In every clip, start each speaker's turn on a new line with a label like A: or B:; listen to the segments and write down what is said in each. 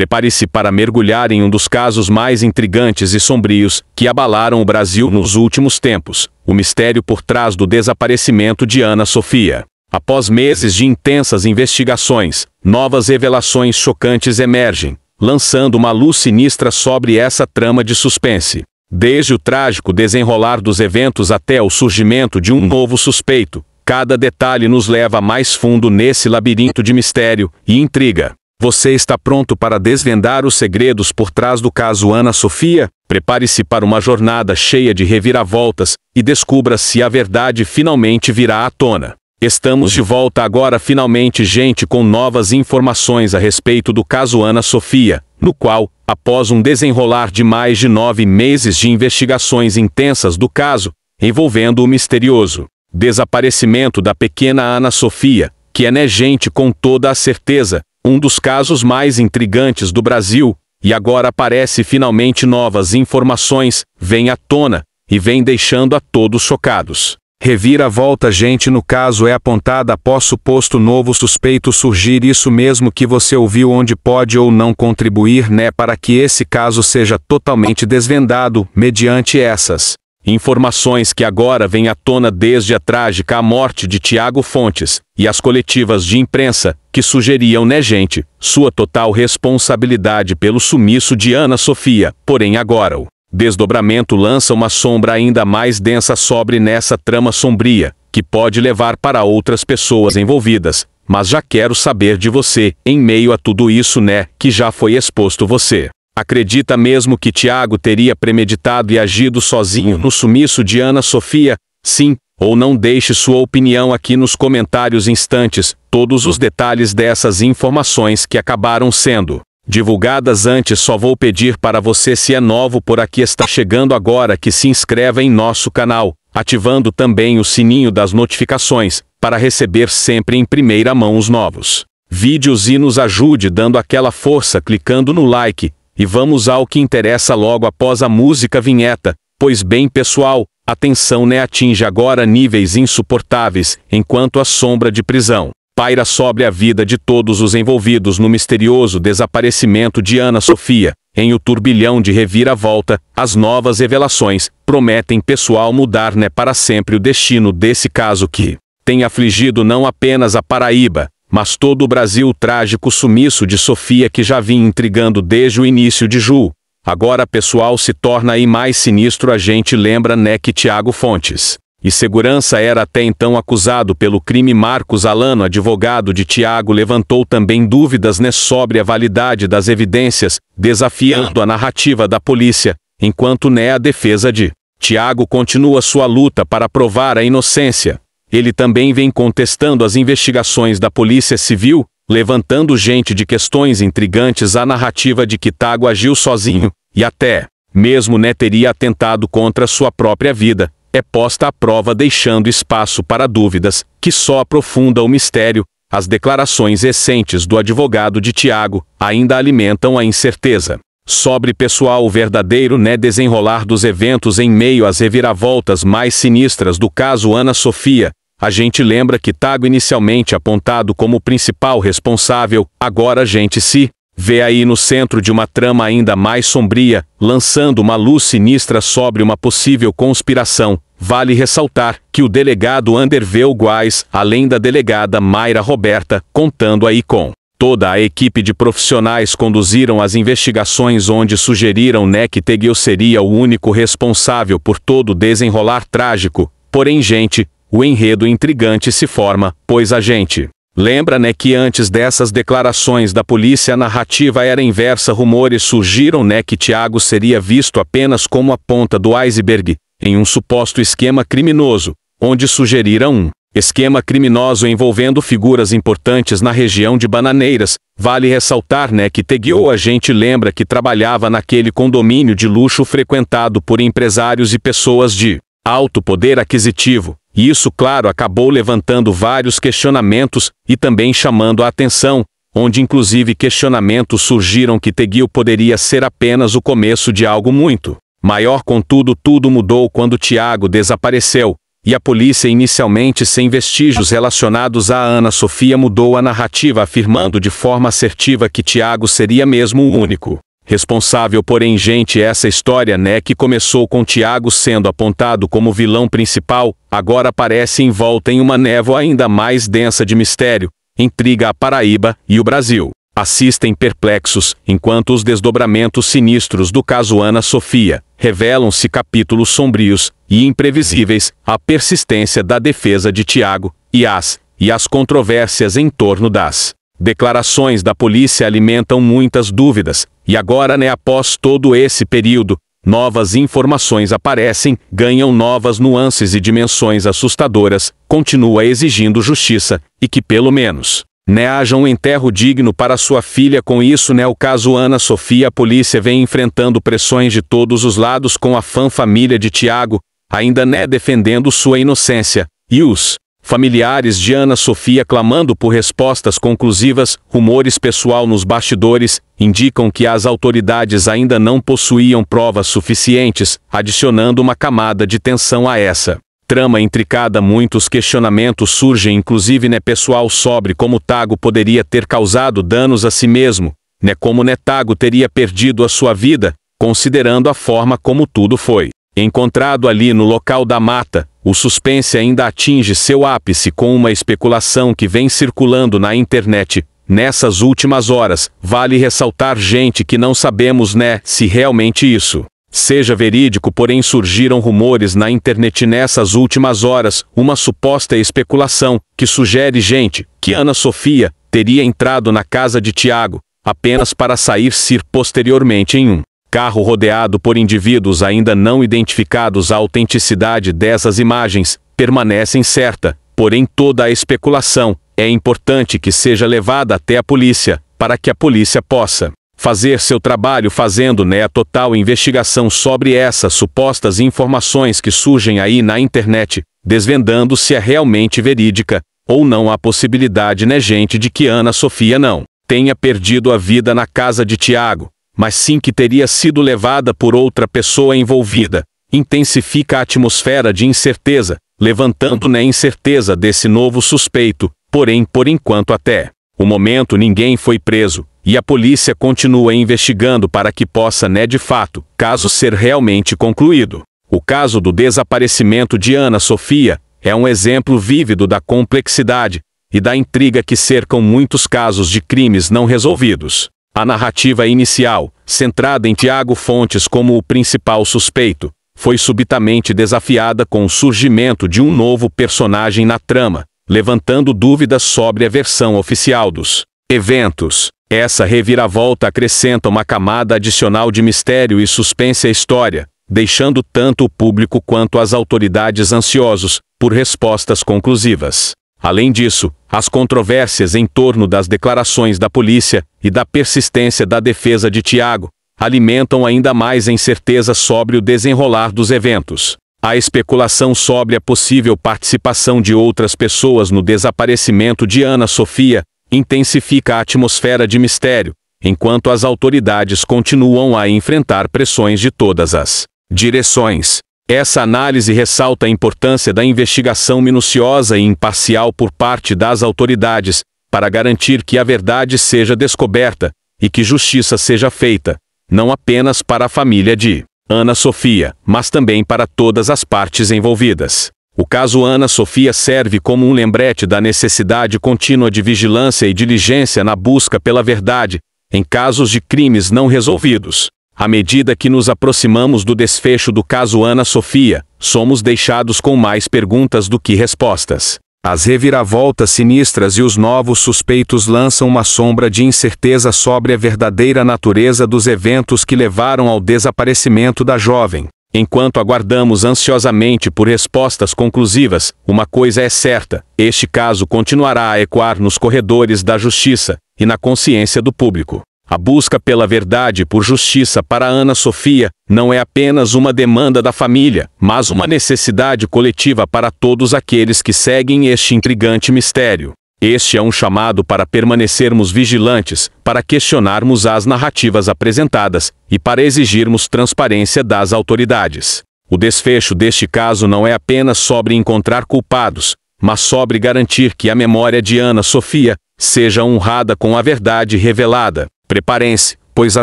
A: prepare-se para mergulhar em um dos casos mais intrigantes e sombrios que abalaram o Brasil nos últimos tempos: o mistério por trás do desaparecimento de Ana Sofia. Após meses de intensas investigações, novas revelações chocantes emergem, lançando uma luz sinistra sobre essa trama de suspense. Desde o trágico desenrolar dos eventos até o surgimento de um novo suspeito, cada detalhe nos leva mais fundo nesse labirinto de mistério e intriga. Você está pronto para desvendar os segredos por trás do caso Ana Sofia? Prepare-se para uma jornada cheia de reviravoltas e descubra se a verdade finalmente virá à tona. Estamos de volta agora finalmente, gente, com novas informações a respeito do caso Ana Sofia, no qual, após um desenrolar de mais de nove meses de investigações intensas do caso, envolvendo o misterioso desaparecimento da pequena Ana Sofia, que é né gente com toda a certeza, um dos casos mais intrigantes do Brasil, e agora aparece finalmente novas informações, vem à tona, e vem deixando a todos chocados. Revira volta gente no caso é apontada após suposto novo suspeito surgir isso mesmo que você ouviu onde pode ou não contribuir né para que esse caso seja totalmente desvendado mediante essas Informações que agora vêm à tona desde a trágica morte de Tiago Fontes e as coletivas de imprensa que sugeriam negente né, sua total responsabilidade pelo sumiço de Ana Sofia, porém agora o desdobramento lança uma sombra ainda mais densa sobre nessa trama sombria, que pode levar para outras pessoas envolvidas. Mas já quero saber de você, em meio a tudo isso, né, que já foi exposto você. Acredita mesmo que Tiago teria premeditado e agido sozinho no sumiço de Ana Sofia? Sim ou não deixe sua opinião aqui nos comentários instantes, todos os detalhes dessas informações que acabaram sendo divulgadas antes só vou pedir para você se é novo por aqui está chegando agora que se inscreva em nosso canal, ativando também o sininho das notificações, para receber sempre em primeira mão os novos vídeos e nos ajude dando aquela força clicando no like, e vamos ao que interessa logo após a música vinheta, pois bem pessoal, a tensão né atinge agora níveis insuportáveis, enquanto a sombra de prisão paira sobre a vida de todos os envolvidos no misterioso desaparecimento de Ana Sofia. Em o turbilhão de reviravolta, as novas revelações prometem pessoal mudar né para sempre o destino desse caso que tem afligido não apenas a Paraíba, mas todo o Brasil trágico sumiço de Sofia que já vinha intrigando desde o início de Ju. Agora pessoal se torna aí mais sinistro a gente lembra né que Tiago Fontes. E segurança era até então acusado pelo crime Marcos Alano, advogado de Tiago, levantou também dúvidas né sobre a validade das evidências, desafiando a narrativa da polícia, enquanto né a defesa de Tiago continua sua luta para provar a inocência. Ele também vem contestando as investigações da Polícia Civil, levantando gente de questões intrigantes à narrativa de que Tago agiu sozinho, e até, mesmo né teria atentado contra sua própria vida, é posta à prova deixando espaço para dúvidas, que só aprofunda o mistério, as declarações recentes do advogado de Tiago ainda alimentam a incerteza. Sobre pessoal o verdadeiro né desenrolar dos eventos em meio às reviravoltas mais sinistras do caso Ana Sofia, a gente lembra que Tago inicialmente apontado como o principal responsável, agora a gente se vê aí no centro de uma trama ainda mais sombria, lançando uma luz sinistra sobre uma possível conspiração. Vale ressaltar que o delegado Anderveu Guais, além da delegada Mayra Roberta, contando aí com Toda a equipe de profissionais conduziram as investigações onde sugeriram né, que Teguil seria o único responsável por todo o desenrolar trágico. Porém, gente, o enredo intrigante se forma, pois a gente lembra né que antes dessas declarações da polícia a narrativa era inversa, rumores surgiram né que Tiago seria visto apenas como a ponta do iceberg em um suposto esquema criminoso, onde sugeriram um esquema criminoso envolvendo figuras importantes na região de Bananeiras. Vale ressaltar né que Teguiou a gente lembra que trabalhava naquele condomínio de luxo frequentado por empresários e pessoas de alto poder aquisitivo, e isso, claro, acabou levantando vários questionamentos e também chamando a atenção, onde inclusive questionamentos surgiram que Teguil poderia ser apenas o começo de algo muito maior. Contudo, tudo mudou quando Tiago desapareceu, e a polícia, inicialmente sem vestígios relacionados a Ana Sofia, mudou a narrativa, afirmando de forma assertiva que Tiago seria mesmo o único Responsável por gente essa história né que começou com Tiago sendo apontado como vilão principal, agora parece envolta em uma névoa ainda mais densa de mistério, intriga a Paraíba e o Brasil. Assistem perplexos, enquanto os desdobramentos sinistros do caso Ana Sofia revelam-se capítulos sombrios e imprevisíveis, a persistência da defesa de Tiago e as, e as controvérsias em torno das Declarações da polícia alimentam muitas dúvidas, e agora, né, após todo esse período, novas informações aparecem, ganham novas nuances e dimensões assustadoras, continua exigindo justiça, e que pelo menos né, haja um enterro digno para sua filha com isso, né, o caso Ana Sofia, a polícia vem enfrentando pressões de todos os lados com a fã família de Tiago, ainda né defendendo sua inocência, e os Familiares de Ana Sofia clamando por respostas conclusivas, rumores pessoal nos bastidores, indicam que as autoridades ainda não possuíam provas suficientes, adicionando uma camada de tensão a essa. Trama intricada, muitos questionamentos surgem, inclusive, né, pessoal, sobre como Tago poderia ter causado danos a si mesmo, né, como Netago né, teria perdido a sua vida, considerando a forma como tudo foi. Encontrado ali no local da mata, o suspense ainda atinge seu ápice com uma especulação que vem circulando na internet. Nessas últimas horas, vale ressaltar gente que não sabemos né se realmente isso seja verídico, porém surgiram rumores na internet nessas últimas horas, uma suposta especulação que sugere gente que Ana Sofia teria entrado na casa de Tiago apenas para sair-se posteriormente em um Carro rodeado por indivíduos ainda não identificados, a autenticidade dessas imagens permanece incerta, porém toda a especulação é importante que seja levada até a polícia, para que a polícia possa fazer seu trabalho fazendo né a total investigação sobre essas supostas informações que surgem aí na internet, desvendando se é realmente verídica ou não a possibilidade né gente de que Ana Sofia não tenha perdido a vida na casa de Tiago, mas sim que teria sido levada por outra pessoa envolvida, intensifica a atmosfera de incerteza, levantando na incerteza desse novo suspeito, porém por enquanto até o momento ninguém foi preso, e a polícia continua investigando para que possa, né, de fato, caso ser realmente concluído. O caso do desaparecimento de Ana Sofia é um exemplo vívido da complexidade e da intriga que cercam muitos casos de crimes não resolvidos. A narrativa inicial, centrada em Tiago Fontes como o principal suspeito, foi subitamente desafiada com o surgimento de um novo personagem na trama, levantando dúvidas sobre a versão oficial dos eventos. Essa reviravolta acrescenta uma camada adicional de mistério e suspense à história, deixando tanto o público quanto as autoridades ansiosos por respostas conclusivas. Além disso, as controvérsias em torno das declarações da polícia e da persistência da defesa de Tiago alimentam ainda mais a incerteza sobre o desenrolar dos eventos. A especulação sobre a possível participação de outras pessoas no desaparecimento de Ana Sofia intensifica a atmosfera de mistério, enquanto as autoridades continuam a enfrentar pressões de todas as direções. Essa análise ressalta a importância da investigação minuciosa e imparcial por parte das autoridades, para garantir que a verdade seja descoberta e que justiça seja feita, não apenas para a família de Ana Sofia, mas também para todas as partes envolvidas. O caso Ana Sofia serve como um lembrete da necessidade contínua de vigilância e diligência na busca pela verdade, em casos de crimes não resolvidos. À medida que nos aproximamos do desfecho do caso Ana Sofia, somos deixados com mais perguntas do que respostas. As reviravoltas sinistras e os novos suspeitos lançam uma sombra de incerteza sobre a verdadeira natureza dos eventos que levaram ao desaparecimento da jovem. Enquanto aguardamos ansiosamente por respostas conclusivas, uma coisa é certa: este caso continuará a ecoar nos corredores da justiça e na consciência do público. A busca pela verdade por justiça para Ana Sofia não é apenas uma demanda da família, mas uma necessidade coletiva para todos aqueles que seguem este intrigante mistério. Este é um chamado para permanecermos vigilantes, para questionarmos as narrativas apresentadas e para exigirmos transparência das autoridades. O desfecho deste caso não é apenas sobre encontrar culpados, mas sobre garantir que a memória de Ana Sofia seja honrada com a verdade revelada. Preparem-se, pois a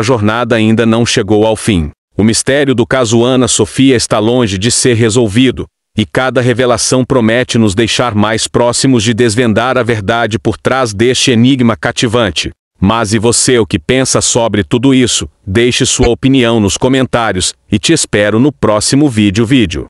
A: jornada ainda não chegou ao fim. O mistério do caso Ana Sofia está longe de ser resolvido, e cada revelação promete nos deixar mais próximos de desvendar a verdade por trás deste enigma cativante. Mas e você o que pensa sobre tudo isso? Deixe sua opinião nos comentários e te espero no próximo vídeo vídeo.